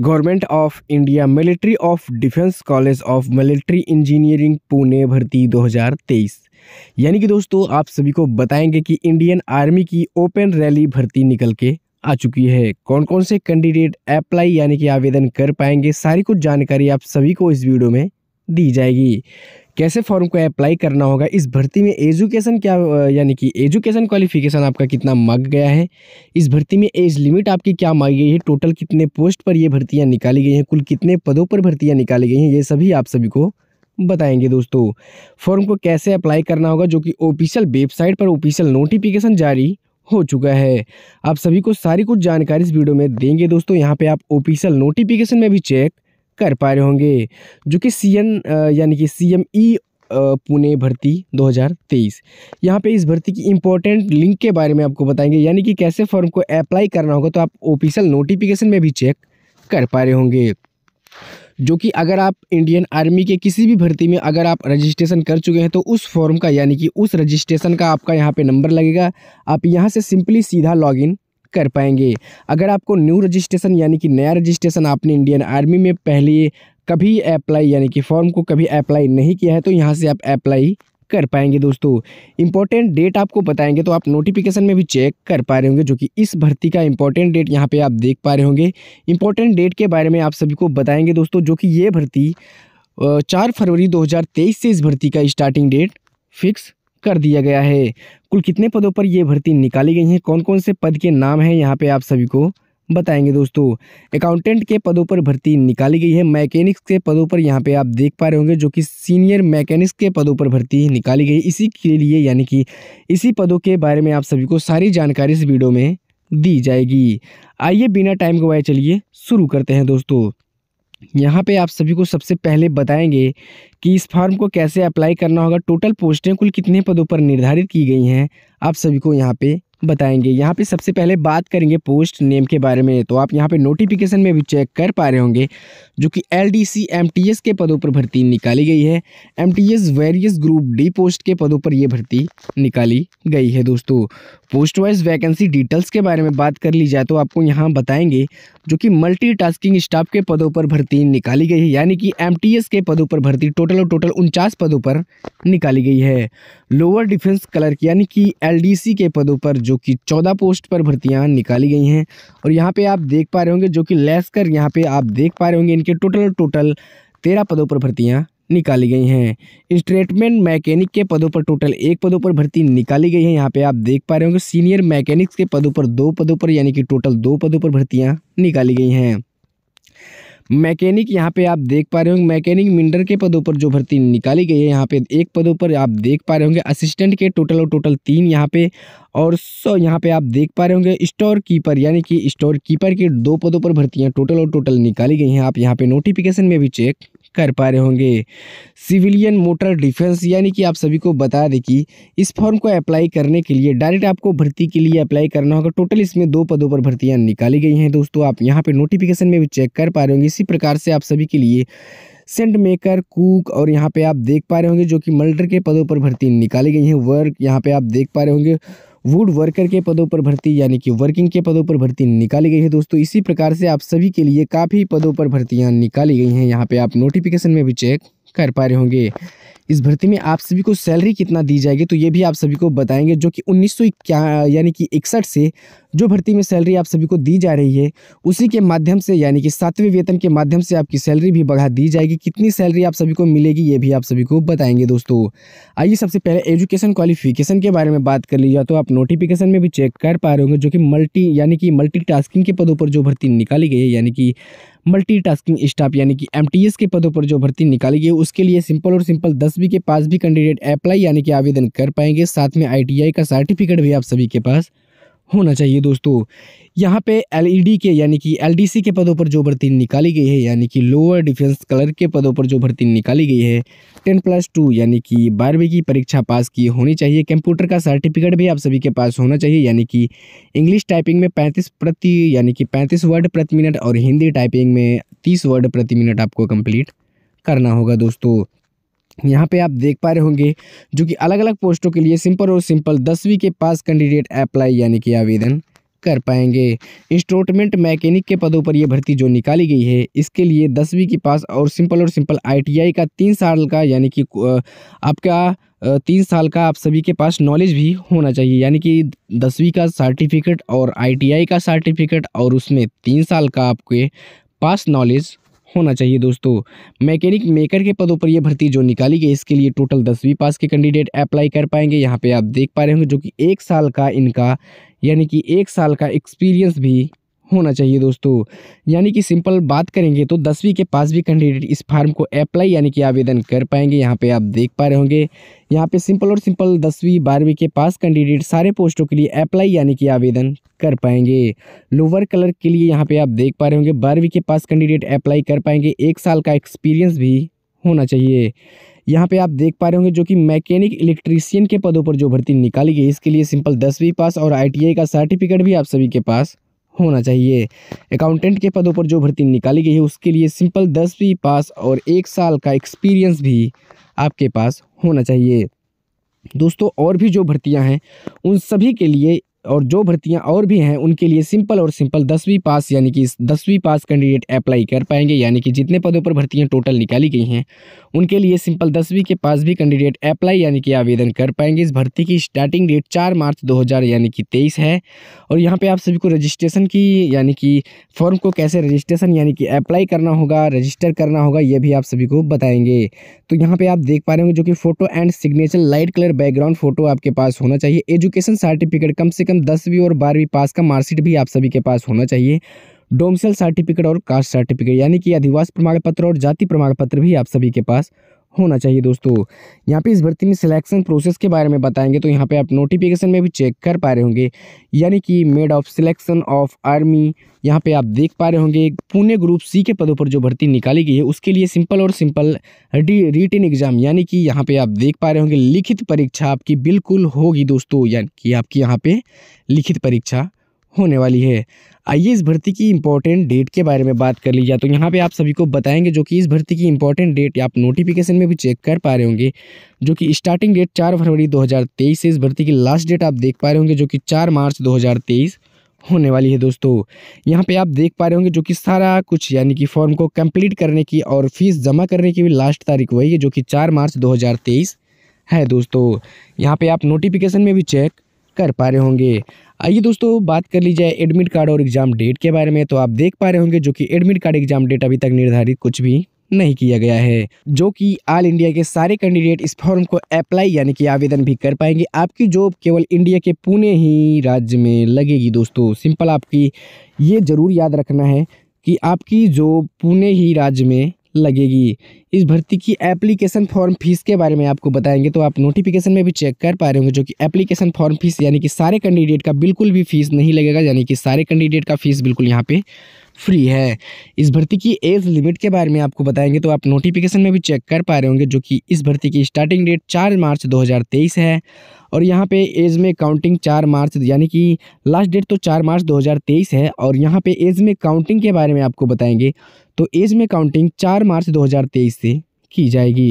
government of India military of defence college of military engineering Pune भर्ती 2023 यानी कि दोस्तों आप सभी को बताएंगे कि इंडियन आर्मी की ओपन रैली भर्ती निकल के आ चुकी है कौन कौन से कैंडिडेट अप्लाई यानी कि आवेदन कर पाएंगे सारी कुछ जानकारी आप सभी को इस वीडियो में दी जाएगी कैसे फॉर्म को अप्लाई करना होगा इस भर्ती में एजुकेशन क्या यानी कि एजुकेशन क्वालिफिकेशन आपका कितना मांग गया है इस भर्ती में एज लिमिट आपकी क्या मांगी गई है टोटल कितने पोस्ट पर ये भर्तियाँ निकाली गई हैं कुल कितने पदों पर भर्तियाँ निकाली गई हैं ये सभी आप सभी को बताएंगे दोस्तों फॉर्म को कैसे अप्लाई करना होगा जो कि ऑफिशियल वेबसाइट पर ऑफिशियल नोटिफिकेशन जारी हो चुका है आप सभी को सारी कुछ जानकारी इस वीडियो में देंगे दोस्तों यहाँ पे आप ऑफिशियल नोटिफिकेशन में भी चेक कर पा रहे होंगे जो कि सी एन यानी कि सी एम ई पुणे भर्ती 2023 यहाँ पर इस भर्ती की इंपॉर्टेंट लिंक के बारे में आपको बताएंगे यानी कि कैसे फॉर्म को अप्लाई करना होगा तो आप ऑफिशियल नोटिफिकेशन में भी चेक कर पा रहे होंगे जो कि अगर आप इंडियन आर्मी के किसी भी भर्ती में अगर आप रजिस्ट्रेशन कर चुके हैं तो उस फॉर्म का यानी कि उस रजिस्ट्रेशन का आपका यहाँ पे नंबर लगेगा आप यहाँ से सिंपली सीधा लॉगिन कर पाएंगे अगर आपको न्यू रजिस्ट्रेशन यानी कि नया रजिस्ट्रेशन आपने इंडियन आर्मी में पहले कभी अप्लाई यानी कि फॉर्म को कभी अप्लाई नहीं किया है तो यहाँ से आप अप्लाई कर पाएंगे दोस्तों इंपॉर्टेंट डेट आपको बताएंगे तो आप नोटिफिकेशन में भी चेक कर पा रहे होंगे जो कि इस भर्ती का इंपॉर्टेंट डेट यहाँ पे आप देख पा रहे होंगे इंपॉर्टेंट डेट के बारे में आप सभी को बताएंगे दोस्तों जो कि ये भर्ती चार फरवरी 2023 से इस भर्ती का स्टार्टिंग डेट फिक्स कर दिया गया है कुल कितने पदों पर ये भर्ती निकाली गई है कौन कौन से पद के नाम हैं यहाँ पे आप सभी को बताएंगे दोस्तों अकाउंटेंट के पदों पर भर्ती निकाली गई है मैकेनिक्स के पदों पर यहाँ पे आप देख पा रहे होंगे जो कि सीनियर मैकेनिक्स के पदों पर भर्ती निकाली गई इसी के लिए यानी कि इसी पदों के बारे में आप सभी को सारी जानकारी इस वीडियो में दी जाएगी आइए बिना टाइम गवाए चलिए शुरू करते हैं दोस्तों यहाँ पे आप सभी को सबसे पहले बताएंगे कि इस फॉर्म को कैसे अप्लाई करना होगा टोटल पोस्टें कुल कितने पदों पर निर्धारित की गई हैं आप सभी को यहाँ पे बताएंगे यहाँ पे सबसे पहले बात करेंगे पोस्ट नेम के बारे में तो आप यहाँ पे नोटिफिकेशन में भी चेक कर पा रहे होंगे जो कि L D C M T S के पदों पर भर्ती निकाली गई है M T S various group D post के पदों पर यह भर्ती निकाली गई है दोस्तों पोस्ट वाइज वैकेंसी डिटेल्स के बारे में बात कर ली जाए तो आपको यहाँ बताएंगे जो कि मल्टीटास्किंग स्टाफ के पदों पर भर्ती निकाली गई है यानी कि एमटीएस के पदों पर भर्ती टोटल और टोटल उनचास पदों पर निकाली गई है लोअर डिफेंस क्लर्क यानी कि एलडीसी के पदों पर जो कि चौदह पोस्ट पर भर्तियाँ निकाली गई हैं और यहाँ पर आप देख पा रहे होंगे जो कि लेस कर यहाँ पर आप देख पा रहे होंगे इनके टोटल टोटल तेरह पदों पर भर्तियाँ निकाली गई हैं स्ट्रेटमेंट मैकेनिक के पदों पर टोटल एक पदों पर भर्ती निकाली गई है यहाँ पे आप देख पा रहे होंगे सीनियर मैकेनिक्स के पदों पर दो पदों पर यानी कि टोटल दो पदों पर भर्तियाँ निकाली गई हैं मैकेनिक यहाँ पे आप देख पा रहे होंगे मैकेनिक मिंडर के पदों पर जो भर्ती निकाली गई है यहाँ पे एक पदों पर आप देख पा रहे होंगे असिस्टेंट के टोटल और टोटल तीन यहाँ पे और सौ यहाँ पे आप देख पा रहे होंगे स्टोर कीपर यानी कि स्टोर कीपर के दो पदों पर भर्तियाँ टोटल और टोटल निकाली गई हैं आप यहाँ पे नोटिफिकेशन में भी चेक कर पा रहे होंगे सिविलियन मोटर डिफेंस यानी कि आप सभी को बता दें कि इस फॉर्म को अप्लाई करने के लिए डायरेक्ट आपको भर्ती के लिए अप्लाई करना होगा टोटल इसमें दो पदों पर भर्तियाँ निकाली गई हैं दोस्तों आप यहाँ पर नोटिफिकेशन में भी चेक कर पा रहे होंगे इसी प्रकार से आप सभी के लिए सेंट मेकर कुक और यहाँ पे आप देख पा रहे होंगे जो कि मल्टर के पदों पर भर्ती निकाली गई हैं वर्क यहाँ पे आप देख पा रहे होंगे वुड वर्कर के पदों पर भर्ती यानी कि वर्किंग के पदों पर भर्ती निकाली गई है दोस्तों इसी प्रकार से आप सभी के लिए काफ़ी पदों पर भर्तियाँ निकाली गई हैं यहाँ पर आप नोटिफिकेशन में भी चेक कर पा रहे होंगे इस भर्ती में आप सभी को सैलरी कितना दी जाएगी तो ये भी आप सभी को बताएंगे जो कि उन्नीस सौ यानी कि इकसठ से जो भर्ती में सैलरी आप सभी को दी जा रही है उसी के माध्यम से यानी कि सातवें वेतन के माध्यम से आपकी सैलरी भी बढ़ा दी जाएगी कितनी सैलरी आप सभी को मिलेगी ये भी आप सभी को बताएंगे दोस्तों आइए सबसे पहले एजुकेशन क्वालिफिकेशन के बारे में बात कर ली जाए तो आप नोटिफिकेशन में भी चेक कर पा रहे होंगे जो कि मल्टी यानी कि टास्किंग के पदों पर जो भर्ती निकाली गई है यानी कि टास्किंग स्टाफ यानी कि एम के पदों पर जो भर्ती निकाली गई है उसके लिए सिंपल और सिंपल दस दसवीं के पास भी कैंडिडेट अप्लाई यानी कि आवेदन कर पाएंगे साथ में आईटीआई का सर्टिफिकेट भी आप सभी के पास होना चाहिए दोस्तों यहाँ पे एलईडी e के यानी कि एलडीसी के पदों पर जो भर्ती निकाली गई है यानी कि लोअर डिफेंस कलर के पदों पर जो भर्ती निकाली गई है टेन प्लस टू यानी कि बारहवीं की परीक्षा पास की होनी चाहिए कंप्यूटर का सर्टिफिकेट भी आप सभी के पास होना चाहिए यानी कि इंग्लिश टाइपिंग में पैंतीस प्रति यानी कि पैंतीस वर्ड प्रति मिनट और हिंदी टाइपिंग में तीस वर्ड प्रति मिनट आपको कंप्लीट करना होगा दोस्तों यहाँ पे आप देख पा रहे होंगे जो कि अलग अलग पोस्टों के लिए सिंपल और सिंपल दसवीं के पास कैंडिडेट अप्लाई यानी कि आवेदन कर पाएंगे इंस्टॉलमेंट मैकेनिक के पदों पर यह भर्ती जो निकाली गई है इसके लिए दसवीं के पास और सिंपल और सिंपल आईटीआई का तीन साल का यानी कि आपका तीन साल का आप सभी के पास नॉलेज भी होना चाहिए यानी कि दसवीं का सर्टिफिकेट और आईटीआई का सर्टिफिकेट और उसमें तीन साल का आपके पास नॉलेज होना चाहिए दोस्तों मैकेनिक मेकर के पदों पर यह भर्ती जो निकाली गई इसके लिए टोटल दसवीं पास के कैंडिडेट अप्लाई कर पाएंगे यहाँ पे आप देख पा रहे होंगे जो कि एक साल का इनका यानी कि एक साल का एक्सपीरियंस भी होना चाहिए दोस्तों यानी कि सिंपल बात करेंगे तो दसवीं के पास भी कैंडिडेट इस फार्म को अप्लाई यानी कि आवेदन कर पाएंगे यहाँ पे आप देख पा रहे होंगे यहाँ पे सिंपल और सिंपल दसवीं बारहवीं के पास कैंडिडेट सारे पोस्टों के लिए अप्लाई यानी कि आवेदन कर पाएंगे लोअर कलर के लिए यहाँ पे आप देख पा रहे होंगे बारहवीं के पास कैंडिडेट अप्लाई कर पाएंगे एक साल का एक्सपीरियंस भी होना चाहिए यहाँ पे आप देख पा रहे होंगे जो कि मैकेनिक इलेक्ट्रीशियन के पदों पर जो भर्ती निकाली गई इसके लिए सिंपल दसवीं पास और आईटीआई का सर्टिफिकेट भी आप सभी के पास होना चाहिए अकाउंटेंट के पदों पर जो भर्ती निकाली गई है उसके लिए सिंपल दसवीं पास और एक साल का एक्सपीरियंस भी आपके पास होना चाहिए दोस्तों और भी जो भर्तियां हैं उन सभी के लिए और जो भर्तियां और भी हैं उनके लिए सिंपल और सिंपल दसवीं पास यानी कि दसवीं पास कैंडिडेट अप्लाई कर पाएंगे यानी कि जितने पदों पर भर्तियां टोटल निकाली गई हैं उनके लिए सिंपल दसवीं के पास भी कैंडिडेट अप्लाई यानी कि आवेदन कर पाएंगे इस भर्ती की स्टार्टिंग डेट चार मार्च दो यानी कि तेईस है और यहाँ पर आप सभी को रजिस्ट्रेशन की यानी कि फॉर्म को कैसे रजिस्ट्रेशन यानी कि अप्लाई करना होगा रजिस्टर करना होगा ये भी आप सभी को बताएंगे तो यहाँ पर आप देख पा रहे होंगे जो कि photo and signature light colour background photo आपके पास होना चाहिए एजुकेशन सर्टिफिकेट कम से कम कम दसवीं और बारहवीं पास का मार्कशीट भी आप सभी के पास होना चाहिए डोमसेल सर्टिफिकेट और कास्ट सर्टिफिकेट यानी कि अधिवास प्रमाण पत्र और जाति प्रमाण पत्र भी आप सभी के पास होना चाहिए दोस्तों यहाँ पे इस भर्ती में सिलेक्शन प्रोसेस के बारे में बताएंगे तो यहाँ पे आप नोटिफिकेशन में भी चेक कर पा रहे होंगे यानी कि mode of selection of army यहाँ पे आप देख पा रहे होंगे पुणे ग्रुप सी के पदों पर जो भर्ती निकाली गई है उसके लिए सिंपल और सिंपल रिटर्न एग्जाम यानी कि यहाँ पे आप देख पा रहे होंगे लिखित परीक्षा आपकी बिल्कुल होगी दोस्तों यानी कि आपकी यहाँ पे लिखित परीक्षा होने वाली है आइए इस भर्ती की इम्पोर्टेंट डेट के बारे में बात कर ली जाए तो यहाँ पे आप सभी को बताएंगे जो कि इस भर्ती की इम्पोर्टेंट डेट आप नोटिफिकेशन में भी चेक कर पा रहे होंगे जो कि स्टार्टिंग डेट चार फरवरी 2023 से इस भर्ती की लास्ट डेट आप देख पा रहे होंगे जो कि चार मार्च 2023 होने वाली है दोस्तों यहाँ पर आप देख पा रहे होंगे जो कि सारा कुछ यानी कि फॉर्म को कंप्लीट करने की और फीस जमा करने की भी लास्ट तारीख वही है जो कि चार मार्च दो है दोस्तों यहाँ पर आप नोटिफिकेशन में भी चेक कर पा रहे होंगे आइए दोस्तों बात कर ली जाए एडमिट कार्ड और एग्जाम डेट के बारे में तो आप देख पा रहे होंगे जो कि एडमिट कार्ड एग्जाम डेट अभी तक निर्धारित कुछ भी नहीं किया गया है जो कि ऑल इंडिया के सारे कैंडिडेट इस फॉर्म को अप्लाई यानी कि आवेदन भी कर पाएंगे आपकी जॉब केवल इंडिया के पुणे ही राज्य में लगेगी दोस्तों सिंपल आपकी ये जरूर याद रखना है कि आपकी जॉब पुणे ही राज्य में लगेगी इस भर्ती की एप्लीकेशन फॉर्म फीस के बारे में आपको बताएंगे तो आप नोटिफिकेशन में भी चेक कर पा रहे होंगे जो कि एप्लीकेशन फॉर्म फीस यानी कि सारे कैंडिडेट का बिल्कुल भी फीस नहीं लगेगा यानी कि सारे कैंडिडेट का फीस बिल्कुल यहाँ पे फ्री है इस भर्ती की एज लिमिट के बारे में आपको बताएंगे तो आप नोटिफिकेशन में भी चेक कर पा रहे होंगे जो कि इस भर्ती की स्टार्टिंग डेट चार मार्च दो है और यहाँ पे एज में काउंटिंग चार मार्च यानी कि लास्ट डेट तो चार मार्च 2023 है और यहाँ पे एज में काउंटिंग के बारे में आपको बताएंगे तो एज में काउंटिंग चार मार्च 2023 से की जाएगी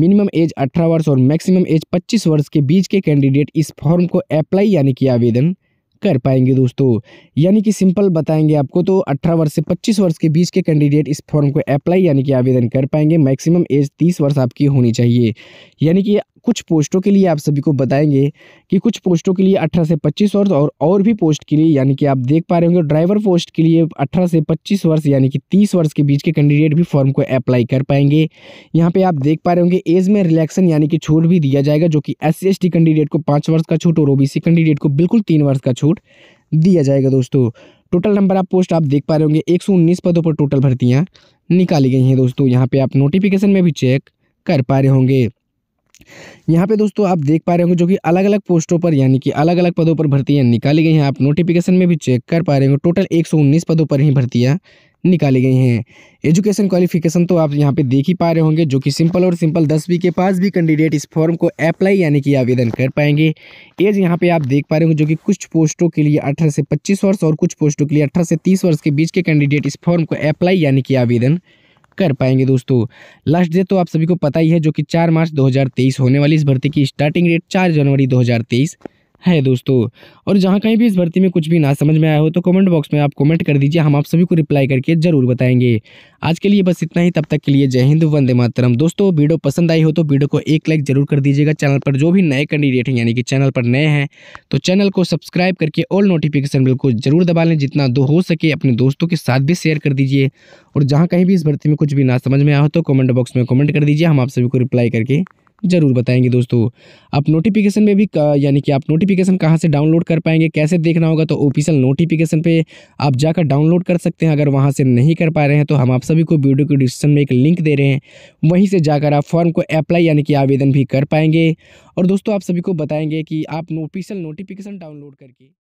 मिनिमम एज 18 वर्ष और मैक्सिमम एज 25 वर्ष के बीच के कैंडिडेट इस फॉर्म को अप्लाई यानी कि आवेदन कर पाएंगे दोस्तों यानी कि सिंपल बताएंगे आपको तो 18 वर्ष से 25 वर्ष के बीच के कैंडिडेट इस फॉर्म को अप्लाई यानी कि आवेदन कर पाएंगे मैक्सिमम एज 30 वर्ष आपकी होनी चाहिए यानी कि कुछ पोस्टों के लिए आप सभी को बताएंगे कि कुछ पोस्टों के लिए 18 से पच्चीस वर्ष और और भी पोस्ट के लिए यानी कि आप देख पा रहे होंगे ड्राइवर पोस्ट के लिए अठारह से पच्चीस वर्ष यानी कि तीस वर्ष के बीच के कैंडिडेट भी फॉर्म को अप्लाई कर पाएंगे यहाँ पे आप देख पा रहे होंगे एज में रिलैक्सन यानी कि छूट भी दिया जाएगा जो कि एस सी कैंडिडेट को पाँच वर्ष का छूट और ओ कैंडिडेट को बिल्कुल तीन वर्ष का छूट दिया जाएगा दोस्तों टोटल नंबर ऑफ पोस्ट आप देख पा रहे होंगे एक पदों पर टोटल भर्तियाँ निकाली गई हैं दोस्तों यहाँ पर आप नोटिफिकेशन में भी चेक कर पा रहे होंगे यहाँ पे दोस्तों आप देख पा रहे होंगे जो कि अलग अलग पोस्टों पर यानी कि अलग अलग पदों पर भर्तियाँ निकाली गई हैं आप नोटिफिकेशन में भी चेक कर पा रहे होंगे टोटल एक पदों पर ही भर्तियाँ निकाली गई हैं एजुकेशन क्वालिफिकेशन तो आप यहाँ पे देख ही पा रहे होंगे जो कि सिंपल और सिंपल दसवीं के पास भी कैंडिडेट इस फॉर्म को अप्लाई यानी कि आवेदन कर पाएंगे एज यहाँ पे आप देख पा रहे होंगे जो कि कुछ पोस्टों के लिए अठारह से पच्चीस वर्ष और कुछ पोस्टों के लिए अठारह से तीस वर्ष के बीच के कैंडिडेट इस फॉर्म को अप्लाई यानी कि आवेदन कर पाएंगे दोस्तों लास्ट डेट तो आप सभी को पता ही है जो कि चार मार्च 2023 होने वाली इस भर्ती की स्टार्टिंग डेट चार जनवरी 2023 है दोस्तों और जहाँ कहीं भी इस भर्ती में कुछ भी ना समझ में आया हो तो कमेंट बॉक्स में आप कमेंट कर दीजिए हम आप सभी को रिप्लाई करके जरूर बताएंगे आज के लिए बस इतना ही तब तक के लिए जय हिंद वंदे मातरम दोस्तों वीडियो पसंद आई हो तो वीडियो को एक लाइक जरूर कर दीजिएगा चैनल पर जो भी नए कैंडिडेट हैं यानी कि चैनल पर नए हैं तो चैनल को सब्सक्राइब करके ऑल नोटिफिकेशन बिल को जरूर दबा लें जितना दो हो सके अपने दोस्तों के साथ भी शेयर कर दीजिए और जहाँ कहीं भी इस भर्ती में कुछ भी ना समझ में आया हो तो कॉमेंट बॉक्स में कॉमेंट कर दीजिए हम आप सभी को रिप्लाई करके ज़रूर बताएंगे दोस्तों आप नोटिफिकेशन में भी यानी कि आप नोटिफिकेशन कहाँ से डाउनलोड कर पाएंगे कैसे देखना होगा तो ऑफिशियल नोटिफिकेशन पे आप जाकर डाउनलोड कर सकते हैं अगर वहाँ से नहीं कर पा रहे हैं तो हम आप सभी को वीडियो के डिस्क्रिप्शन में एक लिंक दे रहे हैं वहीं से जाकर आप फॉर्म को अप्लाई यानी कि आवेदन भी कर पाएंगे और दोस्तों आप सभी को बताएंगे कि आप ऑफिशियल नोटिफिकेशन डाउनलोड करके